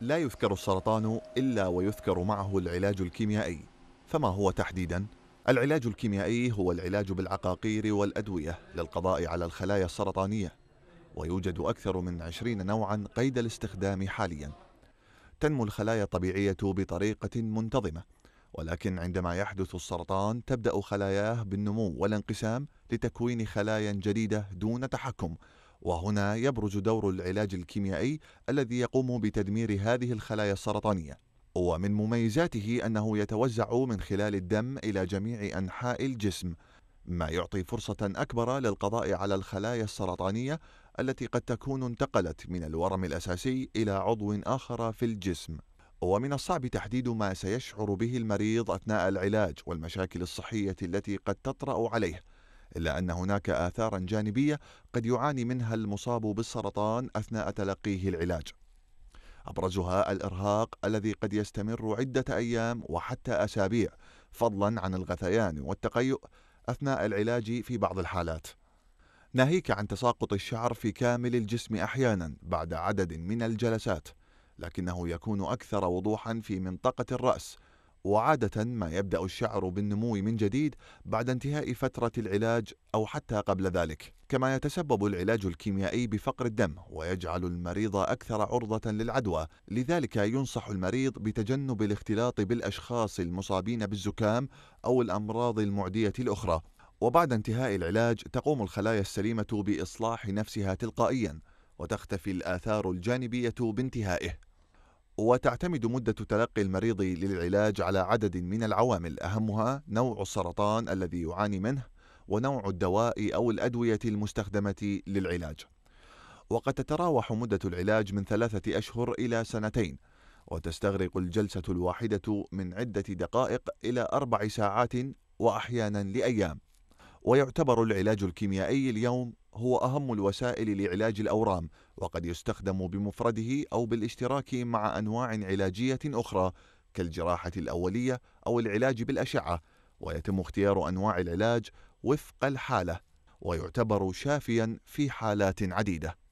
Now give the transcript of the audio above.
لا يذكر السرطان إلا ويذكر معه العلاج الكيميائي فما هو تحديدا؟ العلاج الكيميائي هو العلاج بالعقاقير والأدوية للقضاء على الخلايا السرطانية ويوجد أكثر من عشرين نوعا قيد الاستخدام حاليا تنمو الخلايا الطبيعية بطريقة منتظمة ولكن عندما يحدث السرطان تبدأ خلاياه بالنمو والانقسام لتكوين خلايا جديدة دون تحكم وهنا يبرز دور العلاج الكيميائي الذي يقوم بتدمير هذه الخلايا السرطانية ومن مميزاته أنه يتوزع من خلال الدم إلى جميع أنحاء الجسم ما يعطي فرصة أكبر للقضاء على الخلايا السرطانية التي قد تكون انتقلت من الورم الأساسي إلى عضو آخر في الجسم ومن الصعب تحديد ما سيشعر به المريض أثناء العلاج والمشاكل الصحية التي قد تطرأ عليه إلا أن هناك آثارا جانبية قد يعاني منها المصاب بالسرطان أثناء تلقيه العلاج أبرزها الإرهاق الذي قد يستمر عدة أيام وحتى أسابيع فضلا عن الغثيان والتقيؤ أثناء العلاج في بعض الحالات ناهيك عن تساقط الشعر في كامل الجسم أحيانا بعد عدد من الجلسات لكنه يكون أكثر وضوحا في منطقة الرأس وعادة ما يبدأ الشعر بالنمو من جديد بعد انتهاء فترة العلاج أو حتى قبل ذلك، كما يتسبب العلاج الكيميائي بفقر الدم ويجعل المريض أكثر عرضة للعدوى، لذلك ينصح المريض بتجنب الاختلاط بالأشخاص المصابين بالزكام أو الأمراض المعدية الأخرى، وبعد انتهاء العلاج تقوم الخلايا السليمة بإصلاح نفسها تلقائياً، وتختفي الآثار الجانبية بانتهائه. وتعتمد مدة تلقي المريض للعلاج على عدد من العوامل أهمها نوع السرطان الذي يعاني منه ونوع الدواء أو الأدوية المستخدمة للعلاج. وقد تتراوح مدة العلاج من ثلاثة أشهر إلى سنتين، وتستغرق الجلسة الواحدة من عدة دقائق إلى أربع ساعات وأحيانا لأيام. ويعتبر العلاج الكيميائي اليوم هو أهم الوسائل لعلاج الأورام وقد يستخدم بمفرده أو بالاشتراك مع أنواع علاجية أخرى كالجراحة الأولية أو العلاج بالأشعة ويتم اختيار أنواع العلاج وفق الحالة ويعتبر شافيا في حالات عديده